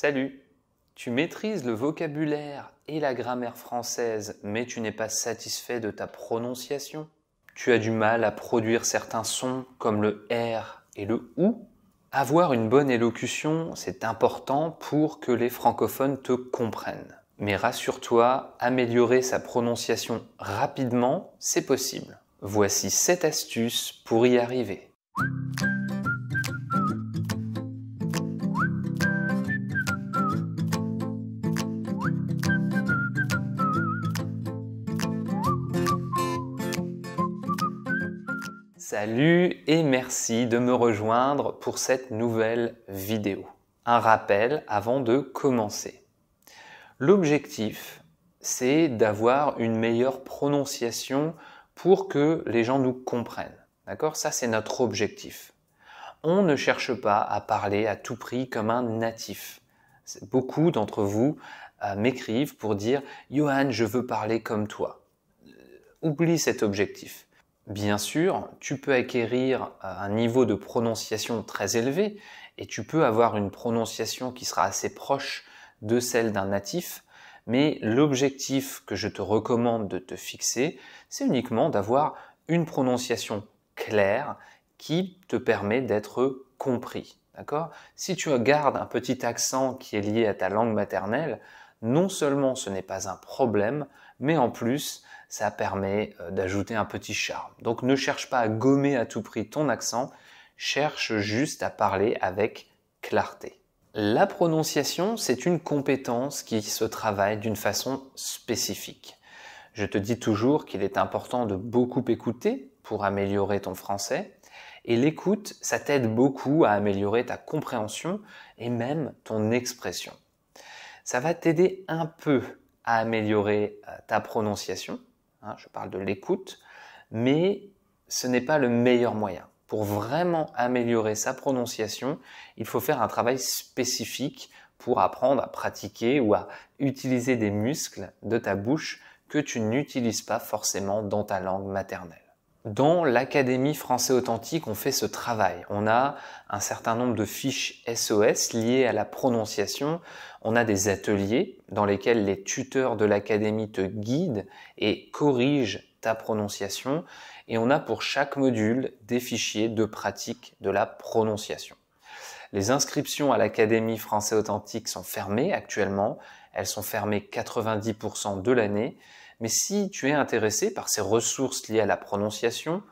Salut Tu maîtrises le vocabulaire et la grammaire française, mais tu n'es pas satisfait de ta prononciation Tu as du mal à produire certains sons comme le R et le OU Avoir une bonne élocution, c'est important pour que les francophones te comprennent. Mais rassure-toi, améliorer sa prononciation rapidement, c'est possible. Voici 7 astuces pour y arriver. Salut et merci de me rejoindre pour cette nouvelle vidéo. Un rappel avant de commencer. L'objectif, c'est d'avoir une meilleure prononciation pour que les gens nous comprennent. D'accord Ça, c'est notre objectif. On ne cherche pas à parler à tout prix comme un natif. Beaucoup d'entre vous euh, m'écrivent pour dire Johan, je veux parler comme toi. Euh, oublie cet objectif Bien sûr, tu peux acquérir euh, un niveau de prononciation très élevé et tu peux avoir une prononciation qui sera assez proche de celle d'un natif, mais l'objectif que je te recommande de te fixer, c'est uniquement d'avoir une prononciation claire qui te permet d'être compris. D'accord Si tu gardes un petit accent qui est lié à ta langue maternelle, non seulement ce n'est pas un problème, mais en plus, ça permet euh, d'ajouter un petit charme. Donc ne cherche pas à gommer à tout prix ton accent, cherche juste à parler avec clarté. La prononciation, c'est une compétence qui se travaille d'une façon spécifique. Je te dis toujours qu'il est important de beaucoup écouter pour améliorer ton français, et l'écoute, ça t'aide beaucoup à améliorer ta compréhension et même ton expression. Ça va t'aider un peu à améliorer euh, ta prononciation, Hein, je parle de l'écoute, mais ce n'est pas le meilleur moyen. Pour vraiment améliorer sa prononciation, il faut faire un travail spécifique pour apprendre à pratiquer ou à utiliser des muscles de ta bouche que tu n'utilises pas forcément dans ta langue maternelle. Dans l'Académie français authentique, on fait ce travail. On a un certain nombre de fiches SOS liées à la prononciation. On a des ateliers dans lesquels les tuteurs de l'Académie te guident et corrigent ta prononciation. Et on a pour chaque module des fichiers de pratique de la prononciation. Les inscriptions à l'Académie français authentique sont fermées actuellement. Elles sont fermées 90% de l'année mais si tu es intéressé par ces ressources liées à la prononciation,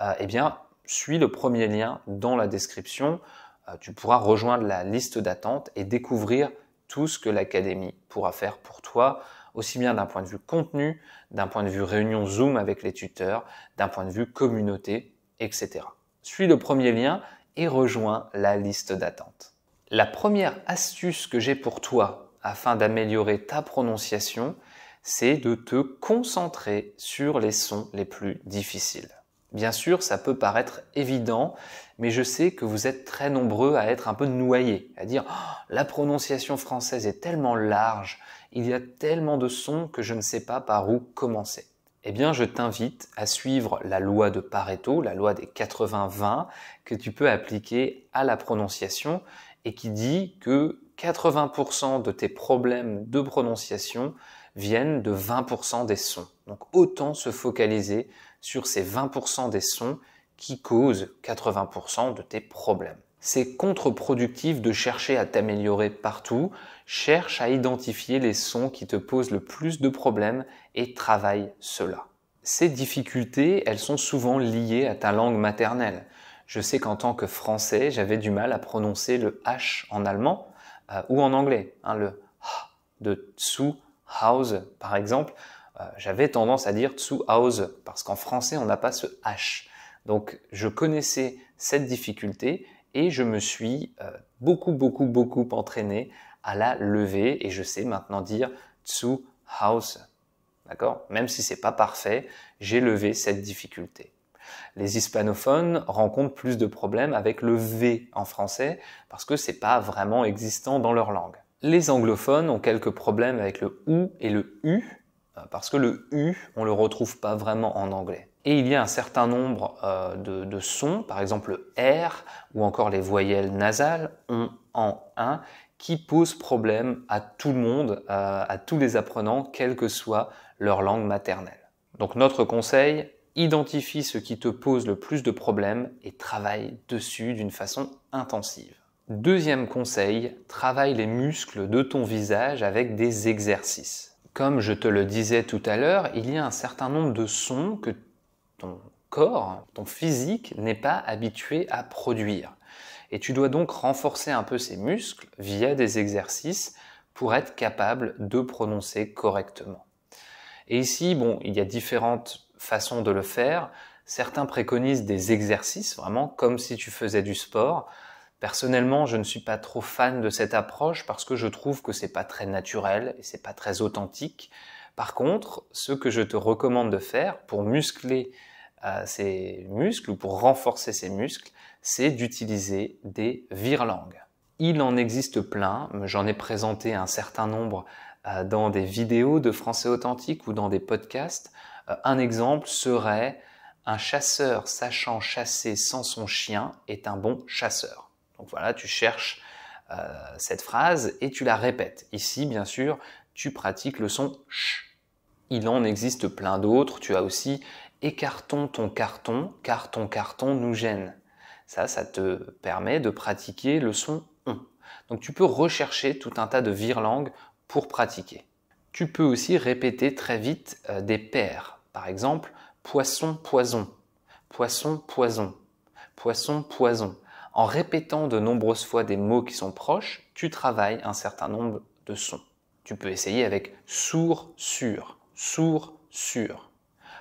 euh, eh bien, suis le premier lien dans la description. Euh, tu pourras rejoindre la liste d'attente et découvrir tout ce que l'Académie pourra faire pour toi, aussi bien d'un point de vue contenu, d'un point de vue réunion Zoom avec les tuteurs, d'un point de vue communauté, etc. Suis le premier lien et rejoins la liste d'attente. La première astuce que j'ai pour toi afin d'améliorer ta prononciation, c'est de te concentrer sur les sons les plus difficiles. Bien sûr, ça peut paraître évident, mais je sais que vous êtes très nombreux à être un peu noyés, à dire oh, la prononciation française est tellement large, il y a tellement de sons que je ne sais pas par où commencer. Eh bien, je t'invite à suivre la loi de Pareto, la loi des 80-20, que tu peux appliquer à la prononciation et qui dit que 80% de tes problèmes de prononciation viennent de 20% des sons. Donc autant se focaliser sur ces 20% des sons qui causent 80% de tes problèmes. C'est contre-productif de chercher à t'améliorer partout, cherche à identifier les sons qui te posent le plus de problèmes et travaille cela. Ces difficultés, elles sont souvent liées à ta langue maternelle. Je sais qu'en tant que français, j'avais du mal à prononcer le H en allemand euh, ou en anglais, hein, le H de sous house par exemple, euh, j'avais tendance à dire zu house parce qu'en français on n'a pas ce h. Donc je connaissais cette difficulté et je me suis euh, beaucoup beaucoup beaucoup entraîné à la lever et je sais maintenant dire zu house. D'accord Même si c'est pas parfait, j'ai levé cette difficulté. Les hispanophones rencontrent plus de problèmes avec le V en français parce que c'est pas vraiment existant dans leur langue les anglophones ont quelques problèmes avec le ou et le u, euh, parce que le u, on le retrouve pas vraiment en anglais. Et il y a un certain nombre euh, de, sons, par exemple le R ou encore les voyelles nasales, on, en, un, qui posent problème à tout le monde, euh, à tous les apprenants, quelle que soit leur langue maternelle. Donc notre conseil, identifie ce qui te pose le plus de problèmes et travaille dessus d'une façon intensive. Deuxième conseil, travaille les muscles de ton visage avec des exercices. Comme je te le disais tout à l'heure, il y a un certain nombre de sons que ton corps, ton physique n'est pas habitué à produire. Et tu dois donc renforcer un peu ces muscles via des exercices pour être capable de prononcer correctement. Et ici, bon, il y a différentes façons de le faire. Certains préconisent des exercices, vraiment comme si tu faisais du sport. Personnellement, je ne suis pas trop fan de cette approche parce que je trouve que c'est pas très naturel et c'est pas très authentique. Par contre, ce que je te recommande de faire pour muscler euh, ces muscles ou pour renforcer ces muscles, c'est d'utiliser des virelangues. Il en existe plein, j'en ai présenté un certain nombre euh, dans des vidéos de français authentique ou dans des podcasts. Euh, un exemple serait un chasseur sachant chasser sans son chien est un bon chasseur. Donc voilà, tu cherches euh, cette phrase et tu la répètes. Ici, bien sûr, tu pratiques le son ch. Il en existe plein d'autres. Tu as aussi écartons ton carton, car ton carton nous gêne. Ça, ça te permet de pratiquer le son on. Donc tu peux rechercher tout un tas de virelangues pour pratiquer. Tu peux aussi répéter très vite euh, des paires. Par exemple, poisson, poison, poisson, poison, poisson, poison. En répétant de nombreuses fois des mots qui sont proches, tu travailles un certain nombre de sons. Tu peux essayer avec sourd, sûr, sourd, sûr.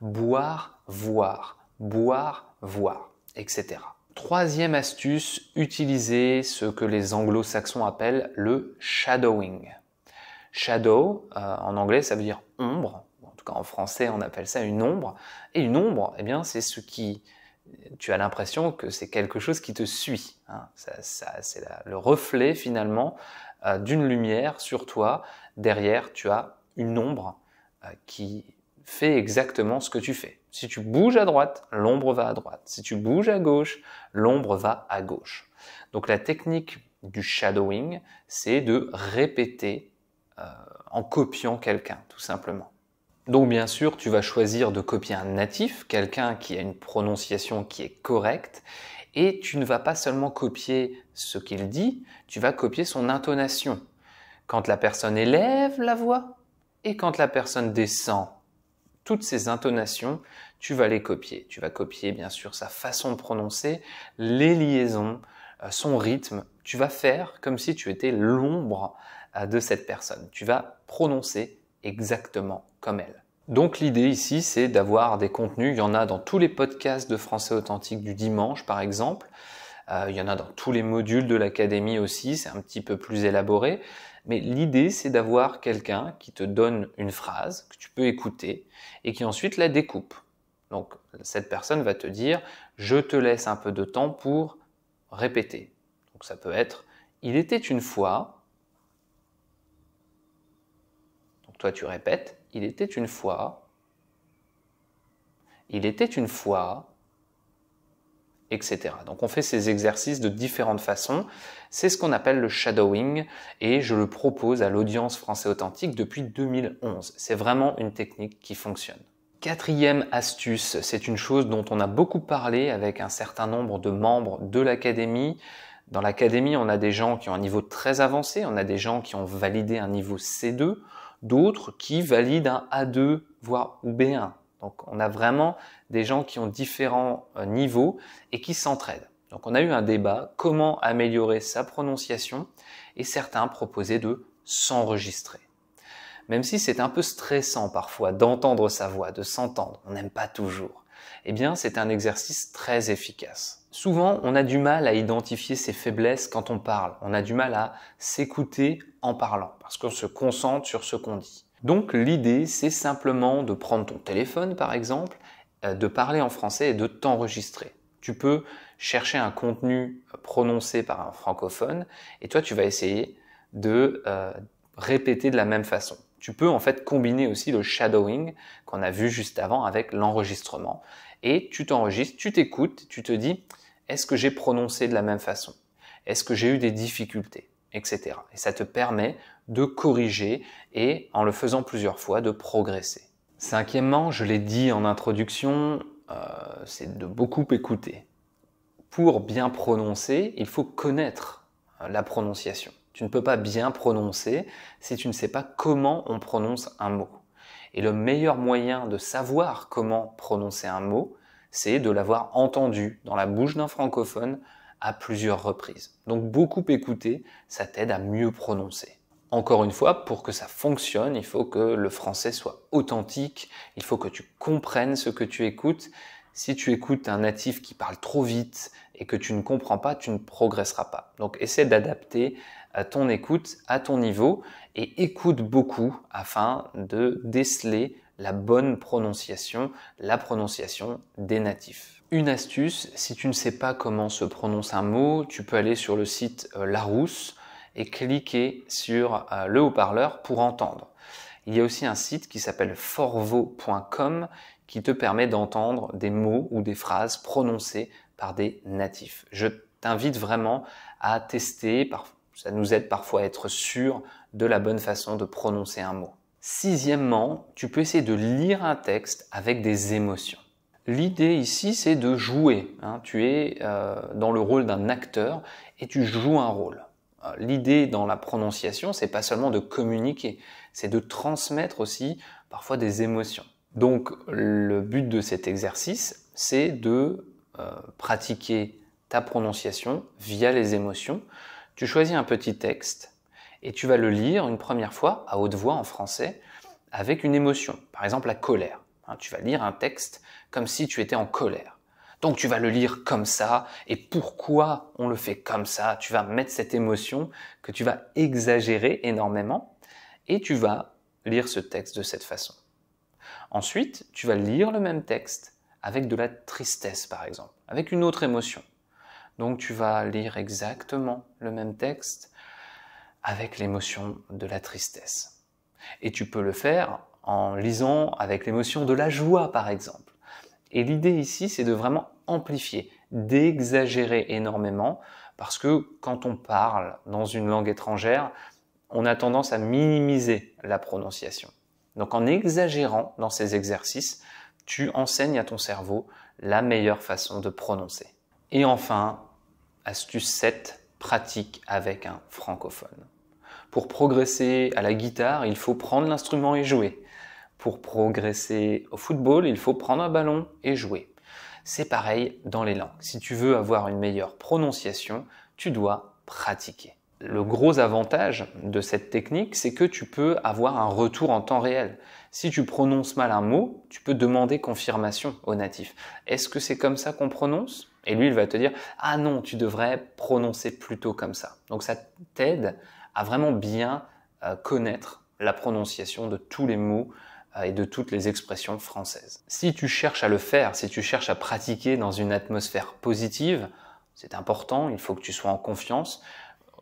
Boire, voir, boire, voir, etc. Troisième astuce, utiliser ce que les anglo-saxons appellent le shadowing. Shadow, euh, en anglais, ça veut dire ombre. En tout cas, en français, on appelle ça une ombre. Et une ombre, eh bien, c'est ce qui tu as l'impression que c'est quelque chose qui te suit. Hein. Ça, c'est le reflet finalement euh, d'une lumière sur toi. Derrière, tu as une ombre euh, qui fait exactement ce que tu fais. Si tu bouges à droite, l'ombre va à droite. Si tu bouges à gauche, l'ombre va à gauche. Donc la technique du shadowing, c'est de répéter euh, en copiant quelqu'un, tout simplement. Donc bien sûr, tu vas choisir de copier un natif, quelqu'un qui a une prononciation qui est correcte, et tu ne vas pas seulement copier ce qu'il dit, tu vas copier son intonation. Quand la personne élève la voix et quand la personne descend, toutes ces intonations, tu vas les copier. Tu vas copier bien sûr sa façon de prononcer, les liaisons, euh, son rythme. Tu vas faire comme si tu étais l'ombre euh, de cette personne. Tu vas prononcer exactement comme elle. Donc l'idée ici, c'est d'avoir des contenus. Il y en a dans tous les podcasts de français authentique du dimanche, par exemple. Euh, il y en a dans tous les modules de l'académie aussi. C'est un petit peu plus élaboré. Mais l'idée, c'est d'avoir quelqu'un qui te donne une phrase que tu peux écouter et qui ensuite la découpe. Donc cette personne va te dire, je te laisse un peu de temps pour répéter. Donc ça peut être, il était une fois, toi, tu répètes, il était une fois, il était une fois, etc. Donc on fait ces exercices de différentes façons. C'est ce qu'on appelle le shadowing et je le propose à l'audience français authentique depuis 2011. C'est vraiment une technique qui fonctionne. Quatrième astuce, c'est une chose dont on a beaucoup parlé avec un certain nombre de membres de l'académie. Dans l'académie, on a des gens qui ont un niveau très avancé, on a des gens qui ont validé un niveau C2, d'autres qui valident un A2 voire ou B1. Donc on a vraiment des gens qui ont différents euh, niveaux et qui s'entraident. Donc on a eu un débat comment améliorer sa prononciation et certains proposaient de s'enregistrer. Même si c'est un peu stressant parfois d'entendre sa voix, de s'entendre, on n'aime pas toujours eh bien c'est un exercice très efficace. Souvent, on a du mal à identifier ses faiblesses quand on parle. On a du mal à s'écouter en parlant parce qu'on se concentre sur ce qu'on dit. Donc l'idée, c'est simplement de prendre ton téléphone par exemple, euh, de parler en français et de t'enregistrer. Tu peux chercher un contenu prononcé par un francophone et toi, tu vas essayer de euh, répéter de la même façon tu peux en fait combiner aussi le shadowing qu'on a vu juste avant avec l'enregistrement. Et tu t'enregistres, tu t'écoutes, tu te dis, est-ce que j'ai prononcé de la même façon Est-ce que j'ai eu des difficultés Etc. Et ça te permet de corriger et en le faisant plusieurs fois, de progresser. Cinquièmement, je l'ai dit en introduction, euh, c'est de beaucoup écouter. Pour bien prononcer, il faut connaître euh, la prononciation. Tu ne peux pas bien prononcer si tu ne sais pas comment on prononce un mot. Et le meilleur moyen de savoir comment prononcer un mot, c'est de l'avoir entendu dans la bouche d'un francophone à plusieurs reprises. Donc beaucoup écouter, ça t'aide à mieux prononcer. Encore une fois, pour que ça fonctionne, il faut que le français soit authentique, il faut que tu comprennes ce que tu écoutes. Si tu écoutes un natif qui parle trop vite et que tu ne comprends pas, tu ne progresseras pas. Donc essaie d'adapter ton écoute à ton niveau et écoute beaucoup afin de déceler la bonne prononciation, la prononciation des natifs. Une astuce, si tu ne sais pas comment se prononce un mot, tu peux aller sur le site euh, Larousse et cliquer sur euh, le haut-parleur pour entendre. Il y a aussi un site qui s'appelle forvo.com qui te permet d'entendre des mots ou des phrases prononcées par des natifs. Je t'invite vraiment à tester, ça nous aide parfois à être sûr de la bonne façon de prononcer un mot. Sixièmement, tu peux essayer de lire un texte avec des émotions. L'idée ici, c'est de jouer. Hein. Tu es euh, dans le rôle d'un acteur et tu joues un rôle. Euh, l'idée dans la prononciation, c'est pas seulement de communiquer, c'est de transmettre aussi parfois des émotions. Donc le but de cet exercice, c'est de euh, pratiquer ta prononciation via les émotions. Tu choisis un petit texte et tu vas le lire une première fois à haute voix en français avec une émotion, par exemple la colère. Hein, tu vas lire un texte comme si tu étais en colère. Donc tu vas le lire comme ça, et pourquoi on le fait comme ça Tu vas mettre cette émotion que tu vas exagérer énormément, et tu vas lire ce texte de cette façon. Ensuite, tu vas lire le même texte avec de la tristesse, par exemple, avec une autre émotion. Donc tu vas lire exactement le même texte avec l'émotion de la tristesse. Et tu peux le faire en lisant avec l'émotion de la joie, par exemple. Et l'idée ici, c'est de vraiment amplifier, d'exagérer énormément, parce que quand on parle dans une langue étrangère, on a tendance à minimiser la prononciation. Donc en exagérant dans ces exercices, tu enseignes à ton cerveau la meilleure façon de prononcer. Et enfin, astuce 7, pratique avec un francophone. Pour progresser à la guitare, il faut prendre l'instrument et jouer. Pour progresser au football, il faut prendre un ballon et jouer. C'est pareil dans les langues. Si tu veux avoir une meilleure prononciation, tu dois pratiquer le gros avantage de cette technique, c'est que tu peux avoir un retour en temps réel. Si tu prononces mal un mot, tu peux demander confirmation au natif. Est-ce que c'est comme ça qu'on prononce Et lui, il va te dire Ah non, tu devrais prononcer plutôt comme ça. Donc ça t'aide à vraiment bien euh, connaître la prononciation de tous les mots euh, et de toutes les expressions françaises. Si tu cherches à le faire, si tu cherches à pratiquer dans une atmosphère positive, c'est important, il faut que tu sois en confiance,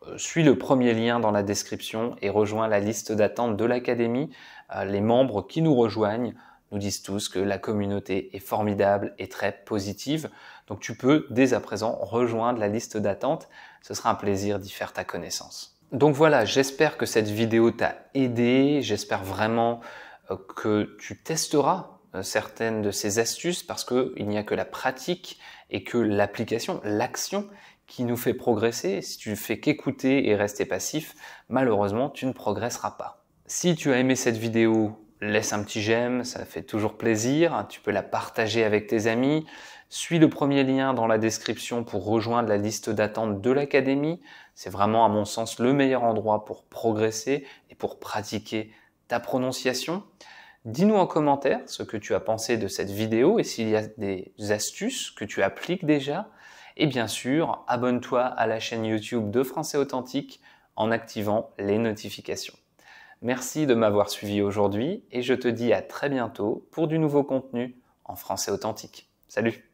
euh, suis le premier lien dans la description et rejoins la liste d'attente de l'Académie. Euh, les membres qui nous rejoignent nous disent tous que la communauté est formidable et très positive. Donc tu peux dès à présent rejoindre la liste d'attente. Ce sera un plaisir d'y faire ta connaissance. Donc voilà, j'espère que cette vidéo t'a aidé. J'espère vraiment euh, que tu testeras certaines de ces astuces parce qu'il n'y a que la pratique et que l'application, l'action qui nous fait progresser. Si tu ne fais qu'écouter et rester passif, malheureusement, tu ne progresseras pas. Si tu as aimé cette vidéo, laisse un petit j'aime, ça fait toujours plaisir. Tu peux la partager avec tes amis. Suis le premier lien dans la description pour rejoindre la liste d'attente de l'académie. C'est vraiment, à mon sens, le meilleur endroit pour progresser et pour pratiquer ta prononciation. Dis-nous en commentaire ce que tu as pensé de cette vidéo et s'il y a des astuces que tu appliques déjà. Et bien sûr, abonne-toi à la chaîne YouTube de Français Authentique en activant les notifications. Merci de m'avoir suivi aujourd'hui et je te dis à très bientôt pour du nouveau contenu en français authentique. Salut